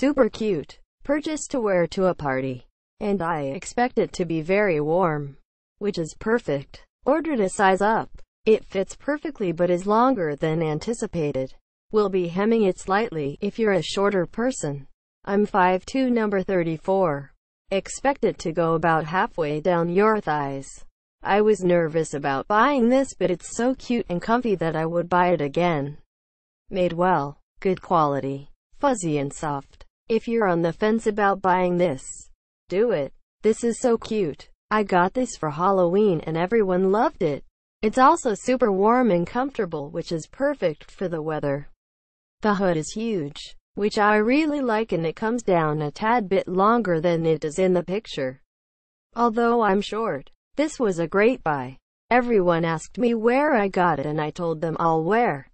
super cute purchase to wear to a party. And I expect it to be very warm, which is perfect. Ordered a size up. It fits perfectly but is longer than anticipated. Will be hemming it slightly if you're a shorter person. I'm 5'2 number 34. Expect it to go about halfway down your thighs. I was nervous about buying this but it's so cute and comfy that I would buy it again. Made well. Good quality. Fuzzy and soft. If you're on the fence about buying this, do it. This is so cute. I got this for Halloween and everyone loved it. It's also super warm and comfortable which is perfect for the weather. The hood is huge, which I really like and it comes down a tad bit longer than it is in the picture. Although I'm short, this was a great buy. Everyone asked me where I got it and I told them I'll wear